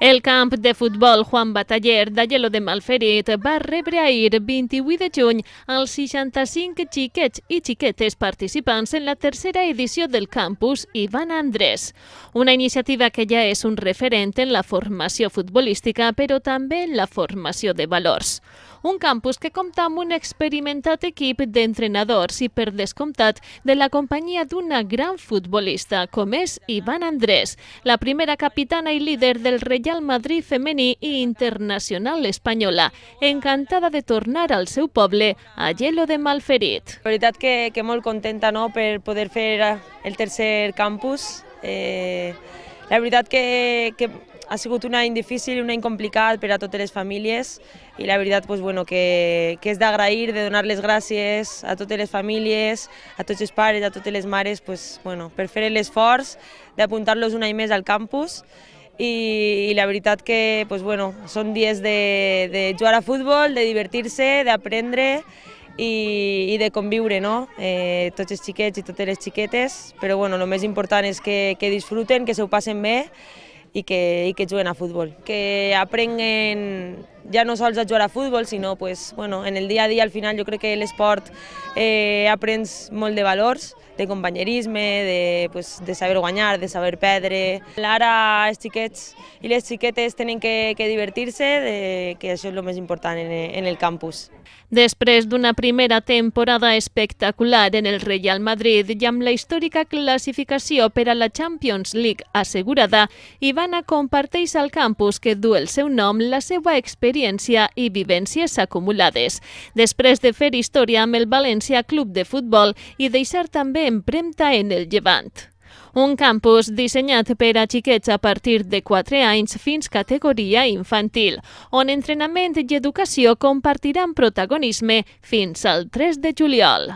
El camp de futbol Juan Bataller de Gelo de Malferit va rebre ahir 28 de juny els 65 xiquets i xiquetes participants en la tercera edició del campus Ivan Andrés, una iniciativa que ja és un referent en la formació futbolística però també en la formació de valors. Un campus que compta amb un experimentat equip d'entrenadors i, per descomptat, de la companyia d'una gran futbolista com és Ivan Andrés, la primera capitana i líder del relleu i Madrid femení i internacional espanyola, encantada de tornar al seu poble, a Gelo de Malferit. La veritat que, que molt contenta no?, per poder fer el tercer campus. Eh, la veritat que, que ha sigut un any difícil i un any complicat per a totes les famílies i la veritat pues, bueno, que, que és d'agrair, de donar les gràcies a totes les famílies, a tots els pares, a totes les mares pues, bueno, per fer l'esforç d'apuntar-los un any més al campus i, i la veritat que pues, bueno, són dies de, de jugar a futbol, de divertir-se, d'aprendre i, i de conviure, no? Eh, tots els xiquets i totes les xiquetes, però bueno, el més important és que, que disfruten, que s'ho passen bé i que, i que juguen a futbol. Que aprenguen ja no sols a jugar a futbol, sinó pues, bueno, en el dia a dia, al final, jo crec que l'esport eh, aprens molt de valors, de companyerisme, de, pues, de saber guanyar, de saber perdre. Ara els xiquets i les xiquetes tenen que, que divertir-se, que això és el més important en, en el campus. Després d'una primera temporada espectacular en el Real Madrid i amb la històrica classificació per a la Champions League assegurada, Ivana comparteix al campus que du el seu nom la seva experiència i vivències acumulades. Després de fer història amb el València Club de Futbol i deixar també empremta en el llevant. Un campus dissenyat per a xiquets a partir de 4 anys fins categoria infantil, on entrenament i educació compartiran protagonisme fins al 3 de juliol.